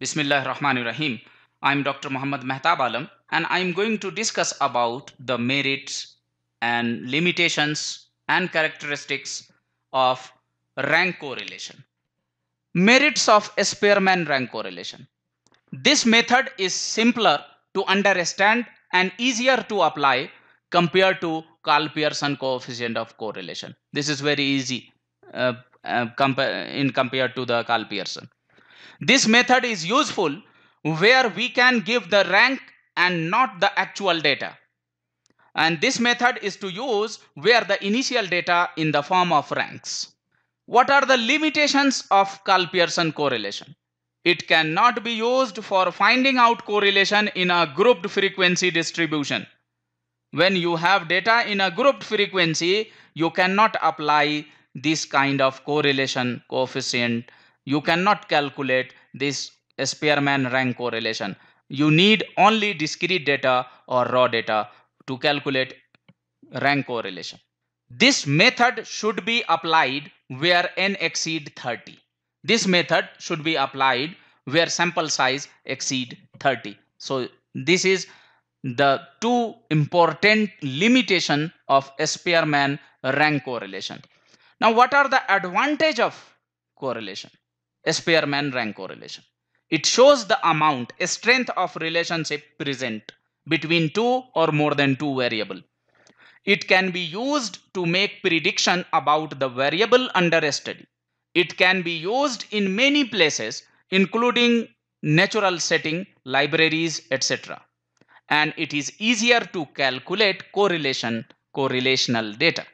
Bismillah Rahman Rahim. I'm Dr. Muhammad Mehtab Alam and I'm going to discuss about the merits and limitations and characteristics of rank correlation. Merits of Spearman rank correlation. This method is simpler to understand and easier to apply compared to Carl Pearson coefficient of correlation. This is very easy uh, uh, compa in compared to the Carl Pearson. This method is useful where we can give the rank and not the actual data. And this method is to use where the initial data in the form of ranks. What are the limitations of Carl-Pearson correlation? It cannot be used for finding out correlation in a grouped frequency distribution. When you have data in a grouped frequency, you cannot apply this kind of correlation coefficient you cannot calculate this Spearman rank correlation. You need only discrete data or raw data to calculate rank correlation. This method should be applied where n exceed 30. This method should be applied where sample size exceed 30. So this is the two important limitation of Spearman rank correlation. Now what are the advantage of correlation? Spearman rank correlation. It shows the amount, strength of relationship present between two or more than two variable. It can be used to make prediction about the variable under study. It can be used in many places including natural setting, libraries, etc. And it is easier to calculate correlation, correlational data.